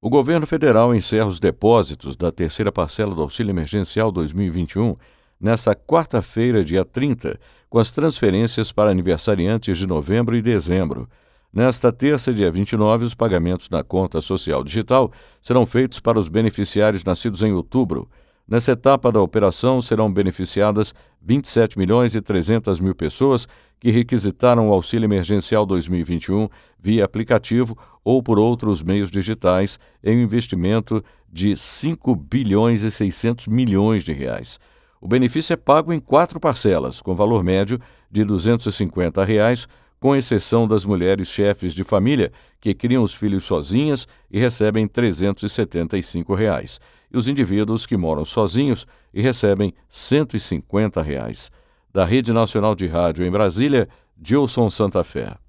O governo federal encerra os depósitos da terceira parcela do Auxílio Emergencial 2021 nesta quarta-feira, dia 30, com as transferências para aniversariantes de novembro e dezembro. Nesta terça, dia 29, os pagamentos na conta social digital serão feitos para os beneficiários nascidos em outubro. Nessa etapa da operação serão beneficiadas 27 milhões e 300 mil pessoas que requisitaram o auxílio emergencial 2021 via aplicativo ou por outros meios digitais em um investimento de 5 bilhões e 600 milhões de reais. O benefício é pago em quatro parcelas, com valor médio de R$ 250, reais, com exceção das mulheres chefes de família, que criam os filhos sozinhas e recebem R$ 375, reais, e os indivíduos que moram sozinhos e recebem R$ 150. Reais. Da Rede Nacional de Rádio em Brasília, Dilson Santa Fé.